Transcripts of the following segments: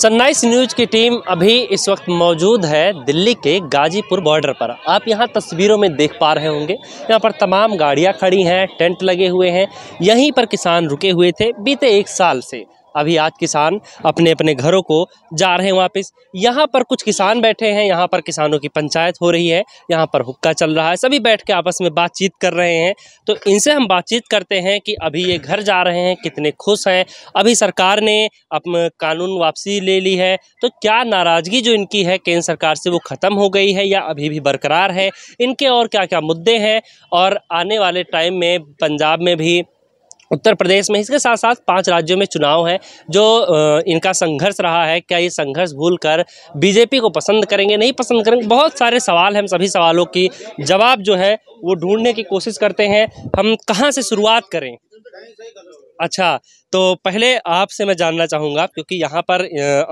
sunrise news की team अभी इस वक्त मौजूद है दिल्ली के गाजीपुर बॉर्डर पर आप यहां तस्वीरों में देख पा रहे होंगे यहां पर तमाम गाड़ियां खड़ी हैं टेंट लगे हुए हैं यहीं पर किसान रुके हुए थे बीते एक साल से अभी आज किसान अपने अपने घरों को जा रहे हैं वापस यहाँ पर कुछ किसान बैठे हैं यहाँ पर किसानों की पंचायत हो रही है यहाँ पर हुक्का चल रहा है सभी बैठ के आपस में बातचीत कर रहे हैं तो इनसे हम बातचीत करते हैं कि अभी ये घर जा रहे हैं कितने खुश हैं अभी सरकार ने अपने कानून वापसी ले ली है तो क्या नाराज़गी जो इनकी है केंद्र सरकार से वो ख़त्म हो गई है या अभी भी बरकरार है इनके और क्या क्या मुद्दे हैं और आने वाले टाइम में पंजाब में भी उत्तर प्रदेश में इसके साथ साथ पांच राज्यों में चुनाव है जो इनका संघर्ष रहा है क्या ये संघर्ष भूल कर बीजेपी को पसंद करेंगे नहीं पसंद करेंगे बहुत सारे सवाल हैं हम सभी सवालों की जवाब जो है वो ढूंढने की कोशिश करते हैं हम कहाँ से शुरुआत करें अच्छा तो पहले आपसे मैं जानना चाहूँगा क्योंकि यहाँ पर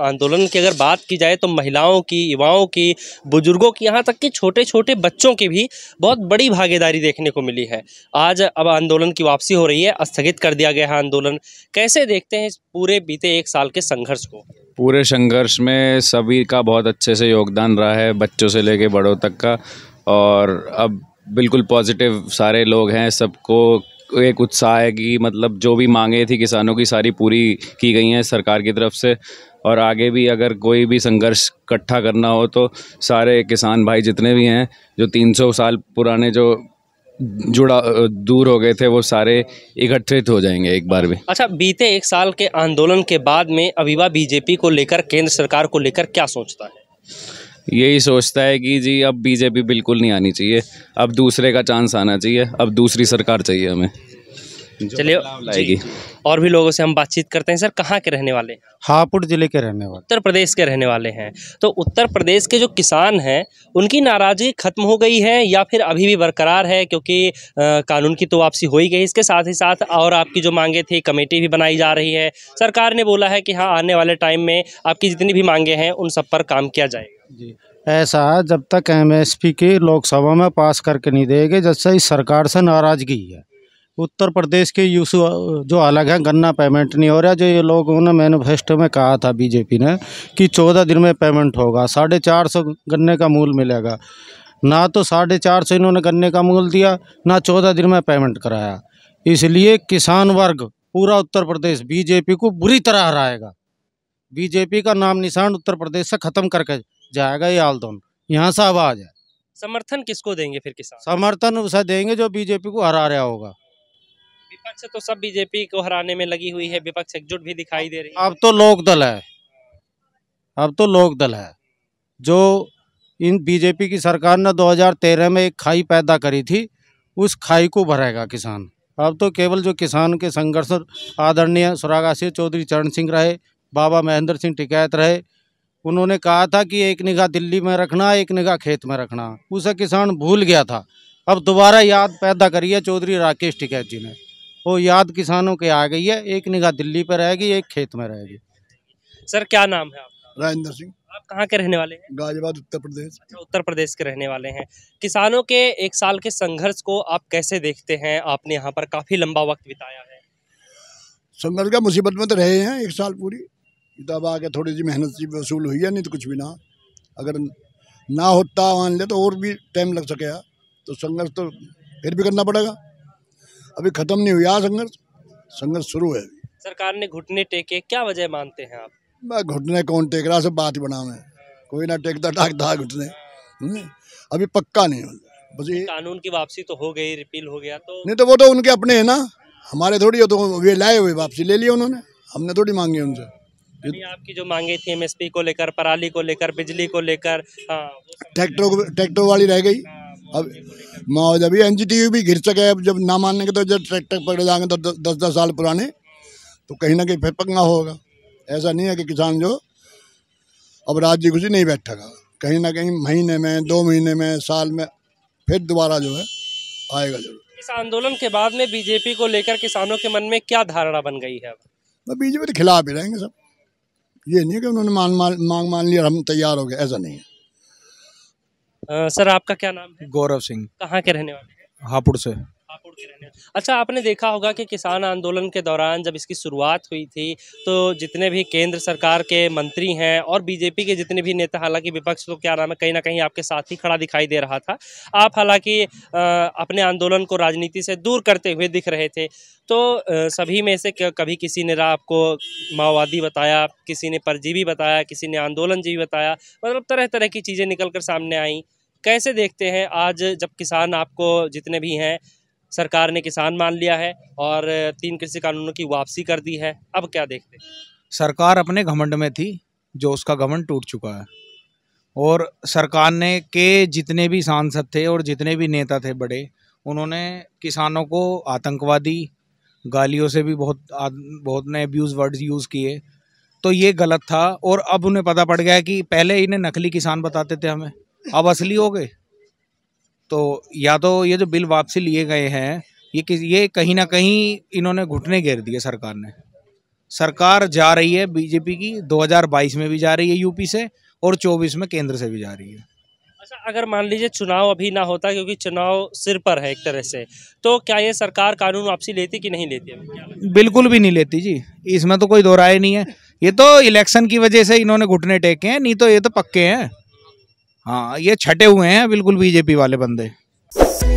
आंदोलन की अगर बात की जाए तो महिलाओं की युवाओं की बुजुर्गों की यहाँ तक कि छोटे छोटे बच्चों की भी बहुत बड़ी भागीदारी देखने को मिली है आज अब आंदोलन की वापसी हो रही है स्थगित कर दिया गया है आंदोलन कैसे देखते हैं पूरे बीते एक साल के संघर्ष को पूरे संघर्ष में सभी का बहुत अच्छे से योगदान रहा है बच्चों से लेके बड़ों तक का और अब बिल्कुल पॉजिटिव सारे लोग हैं सबको एक उत्साह है कि मतलब जो भी मांगे थी किसानों की सारी पूरी की गई हैं सरकार की तरफ से और आगे भी अगर कोई भी संघर्ष इकट्ठा करना हो तो सारे किसान भाई जितने भी हैं जो 300 साल पुराने जो जुड़ा दूर हो गए थे वो सारे इकट्ठित हो जाएंगे एक बार में अच्छा बीते एक साल के आंदोलन के बाद में अभिवा बीजेपी को लेकर केंद्र सरकार को लेकर क्या सोचता है यही सोचता है कि जी अब बीजेपी बिल्कुल नहीं आनी चाहिए अब दूसरे का चांस आना चाहिए अब दूसरी सरकार चाहिए हमें चलिए लाएगी और भी लोगों से हम बातचीत करते हैं सर कहाँ के रहने वाले हापुड़ जिले के रहने वाले उत्तर प्रदेश के रहने वाले हैं तो उत्तर प्रदेश के जो किसान हैं उनकी नाराज़गी खत्म हो गई है या फिर अभी भी बरकरार है क्योंकि आ, कानून की तो वापसी हो ही गई इसके साथ ही साथ और आपकी जो मांगे थी कमेटी भी बनाई जा रही है सरकार ने बोला है कि हाँ आने वाले टाइम में आपकी जितनी भी मांगे हैं उन सब पर काम किया जाएगा जी ऐसा जब तक एमएसपी के लोकसभा में पास करके नहीं देंगे जब से इस सरकार से नाराज़गी है उत्तर प्रदेश के यूस जो अलग है गन्ना पेमेंट नहीं हो रहा जो ये लोगों ने मैनिफेस्टो में कहा था बीजेपी ने कि चौदह दिन में पेमेंट होगा साढ़े चार सौ गन्ने का मूल मिलेगा ना तो साढ़े चार सौ इन्होंने गन्ने का मूल दिया ना चौदह दिन में पेमेंट कराया इसलिए किसान वर्ग पूरा उत्तर प्रदेश बीजेपी को बुरी तरह हराएगा बीजेपी का नाम निशान उत्तर प्रदेश से ख़त्म करके जाएगा ये आलदौन यहाँ से आवाज है समर्थन किसको देंगे फिर किसान समर्थन उसे देंगे जो बीजेपी को हरा रहा होगा विपक्ष तो सब बीजेपी को हराने में लगी हुई है विपक्ष एकजुट भी दिखाई दे रही है अब तो लोक दल है अब तो लोक दल है जो इन बीजेपी की सरकार ने 2013 में एक खाई पैदा करी थी उस खाई को भरेगा किसान अब तो केवल जो किसान के संघर्ष आदरणीय सुरागासी चौधरी चरण सिंह रहे बाबा महेंद्र सिंह टिकैत रहे उन्होंने कहा था कि एक निगाह दिल्ली में रखना एक निगाह खेत में रखना उसे किसान भूल गया था अब दोबारा याद पैदा करिए चौधरी राकेश टिकैत जी ने वो याद किसानों के आ गई है एक निगाह दिल्ली पर रहेगी एक खेत में रहेगी सर क्या नाम है आपका राजेंद्र सिंह आप कहाँ के रहने वाले हैं गाजियाबाद उत्तर प्रदेश अच्छा उत्तर प्रदेश के रहने वाले हैं किसानों के एक साल के संघर्ष को आप कैसे देखते हैं आपने यहाँ पर काफ़ी लंबा वक्त बिताया है संघर्ष का मुसीबत में तो रहे हैं एक साल पूरी किताब आके थोड़ी सी मेहनत सी वसूल हुई है नहीं तो कुछ भी ना अगर ना होता मान ले तो और भी टाइम लग सके तो संघर्ष तो फिर भी करना पड़ेगा अभी ख़त्म नहीं हुआ संघर्ष संघर्ष शुरू है सरकार ने घुटने टेके क्या वजह मानते हैं आप घुटने कौन टेक रहा सब बात बना में कोई ना टेकता था घुटने हम्म, अभी पक्का नहीं बस ये कानून की वापसी तो हो गई रिपील हो गया तो नहीं तो वो तो उनके अपने हैं ना हमारे थोड़ी हो तो वे लाए हुए वापसी ले लिया उन्होंने हमने थोड़ी मांगी उनसे आपकी जो मांगे थी एमएसपी को लेकर पराली को लेकर बिजली को लेकर ट्रैक्टर हाँ, ट्रैक्टर वाली रह गई हाँ, अब मुआवजा भी एन भी घिर सके अब जब ना मानने के तो जब ट्रैक्टर पकड़े जाएंगे तो दस दस साल पुराने तो कहीं ना कहीं फिर पकना होगा ऐसा नहीं है कि किसान जो अब राज्य खुशी नहीं बैठेगा कहीं ना कहीं महीने में दो महीने में साल में फिर दोबारा जो है आएगा जरूर इस आंदोलन के बाद में बीजेपी को लेकर किसानों के मन में क्या धारणा बन गई है अब बीजेपी के खिलाफ ही रहेंगे सब ये नहीं है कि उन्होंने मान मान मांग मान लिया हम तैयार हो गए ऐसा नहीं है आ, सर आपका क्या नाम है गौरव सिंह कहाँ के रहने वाले हापुड़ से हापुड़ के अच्छा आपने देखा होगा कि किसान आंदोलन के दौरान जब इसकी शुरुआत हुई थी तो जितने भी केंद्र सरकार के मंत्री हैं और बीजेपी के जितने भी नेता हालांकि विपक्ष तो क्या नाम है कहीं ना कहीं आपके साथ ही खड़ा दिखाई दे रहा था आप हालांकि अपने आंदोलन को राजनीति से दूर करते हुए दिख रहे थे तो सभी में से कभी किसी ने आपको माओवादी बताया किसी ने परजीवी बताया किसी ने आंदोलन जीवी बताया मतलब तरह तरह की चीज़ें निकल कर सामने आई कैसे देखते हैं आज जब किसान आपको जितने भी हैं सरकार ने किसान मान लिया है और तीन कृषि कानूनों की वापसी कर दी है अब क्या देखते सरकार अपने घमंड में थी जो उसका घमंड टूट चुका है और सरकार ने के जितने भी सांसद थे और जितने भी नेता थे बड़े उन्होंने किसानों को आतंकवादी गालियों से भी बहुत बहुत ने अब्यूज़ वर्ड्स यूज़ किए तो ये गलत था और अब उन्हें पता पड़ गया कि पहले इन्हें नकली किसान बताते थे हमें अब असली हो गए तो या तो ये जो बिल वापसी लिए गए हैं ये किस ये कहीं ना कहीं इन्होंने घुटने घेर दिए सरकार ने सरकार जा रही है बीजेपी की 2022 में भी जा रही है यूपी से और 24 में केंद्र से भी जा रही है अच्छा अगर मान लीजिए चुनाव अभी ना होता क्योंकि चुनाव सिर पर है एक तरह से तो क्या ये सरकार कानून वापसी लेती कि नहीं लेती बिल्कुल भी नहीं लेती जी इसमें तो कोई दो नहीं है ये तो इलेक्शन की वजह से इन्होंने घुटने टेके हैं नहीं तो ये तो पक्के हैं हाँ ये छटे हुए हैं बिल्कुल बीजेपी वाले बंदे